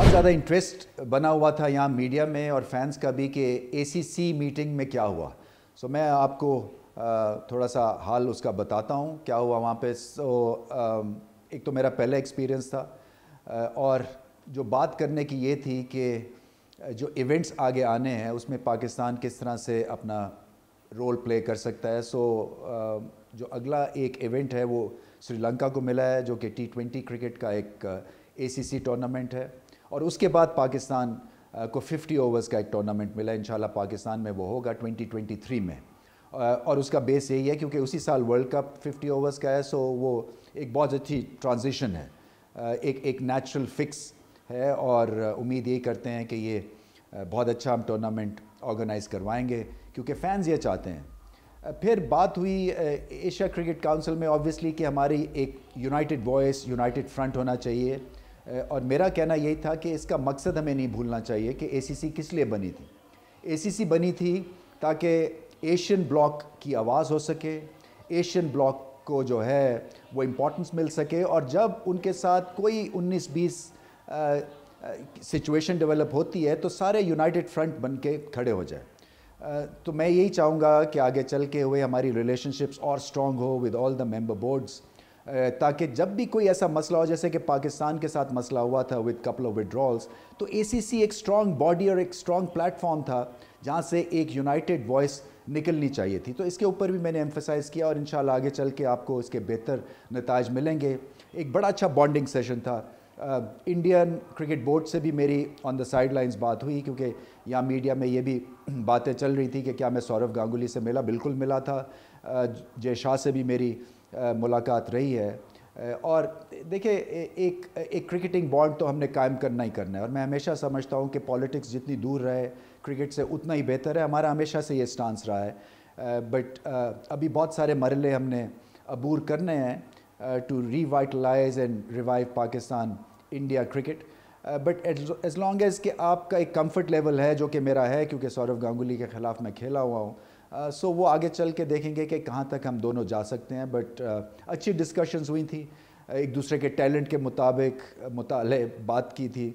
बहुत ज़्यादा इंटरेस्ट बना हुआ था यहाँ मीडिया में और फैंस का भी कि एसीसी मीटिंग में क्या हुआ सो so, मैं आपको थोड़ा सा हाल उसका बताता हूँ क्या हुआ वहाँ पे सो so, एक तो मेरा पहला एक्सपीरियंस था और जो बात करने की ये थी कि जो इवेंट्स आगे आने हैं उसमें पाकिस्तान किस तरह से अपना रोल प्ले कर सकता है सो so, जो अगला एक इवेंट है वो श्रीलंका को मिला है जो कि टी ट्वेंटी क्रिकेट का एक ए सी टूर्नामेंट है और उसके बाद पाकिस्तान को 50 ओवर्स का एक टूर्नामेंट मिला इन पाकिस्तान में वो होगा 2023 में और उसका बेस यही है क्योंकि उसी साल वर्ल्ड कप 50 ओवर्स का है सो वो एक बहुत अच्छी ट्रांजिशन है एक एक नेचुरल फिक्स है और उम्मीद यही करते हैं कि ये बहुत अच्छा हम टूर्नामेंट ऑर्गेनाइज करवाएंगे क्योंकि फैंस ये चाहते हैं फिर बात हुई एशिया क्रिकेट काउंसिल में ऑब्वियसली कि हमारी एक यूनाइटेड वॉइस यूनाइटेड फ्रंट होना चाहिए और मेरा कहना यही था कि इसका मकसद हमें नहीं भूलना चाहिए कि एसीसी किस लिए बनी थी एसीसी बनी थी ताकि एशियन ब्लॉक की आवाज़ हो सके एशियन ब्लॉक को जो है वो इम्पोर्टेंस मिल सके और जब उनके साथ कोई 19-20 सिचुएशन डेवलप होती है तो सारे यूनाइटेड फ्रंट बन के खड़े हो जाए तो मैं यही चाहूँगा कि आगे चल के हुए हमारी रिलेशनशिप्स और स्ट्रॉन्ग हो with all the member boards ताकि जब भी कोई ऐसा मसला हो जैसे कि पाकिस्तान के साथ मसला हुआ था विद कपल ऑफ विड्रॉल्स तो एसीसी एक स्ट्रॉन्ग बॉडी और एक स्ट्रॉन्ग प्लेटफॉर्म था जहाँ से एक यूनाइटेड वॉइस निकलनी चाहिए थी तो इसके ऊपर भी मैंने एम्फोसाइज़ किया और इन आगे चल के आपको इसके बेहतर नतज मिलेंगे एक बड़ा अच्छा बॉन्डिंग सेशन था इंडियन क्रिकेट बोर्ड से भी मेरी ऑन द साइड लाइन्स बात हुई क्योंकि यहाँ मीडिया में ये भी बातें चल रही थी कि क्या मैं सौरव गांगुली से मिला बिल्कुल मिला था जय शाह से भी मेरी मुलाकात रही है और देखिए एक एक क्रिकेटिंग बॉन्ड तो हमने कायम करना ही करना है और मैं हमेशा समझता हूँ कि पॉलिटिक्स जितनी दूर रहे क्रिकेट से उतना ही बेहतर है हमारा हमेशा से ये स्टांस रहा है बट अभी बहुत सारे मरले हमने अबूर करने हैं to revitalise and revive Pakistan India cricket but as long as कि आपका एक कंफर्ट लेवल है जो कि मेरा है क्योंकि सौरव गांगुली के ख़िलाफ़ मैं खेला हुआ हूँ सो uh, वो आगे चल के देखेंगे कि कहाँ तक हम दोनों जा सकते हैं बट uh, अच्छी डिस्कशंस हुई थी uh, एक दूसरे के टैलेंट के मुताबिक मुताले बात की थी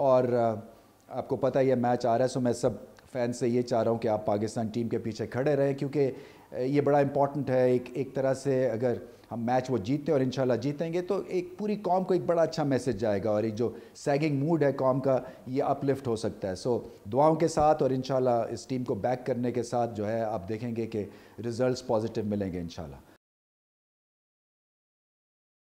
और आपको पता है ये मैच आ रहा है सो मैं सब फ़ैन से ये चाह रहा हूँ कि आप पाकिस्तान टीम के पीछे खड़े रहें क्योंकि ये बड़ा इम्पॉर्टेंट है एक एक तरह से अगर हम मैच वो जीतते हैं और इन जीतेंगे तो एक पूरी कॉम को एक बड़ा अच्छा मैसेज जाएगा और एक जो सैगिंग मूड है कॉम का ये अपलिफ्ट हो सकता है सो so, दुआओं के साथ और इन इस टीम को बैक करने के साथ जो है आप देखेंगे कि रिजल्ट पॉजिटिव मिलेंगे इनशाला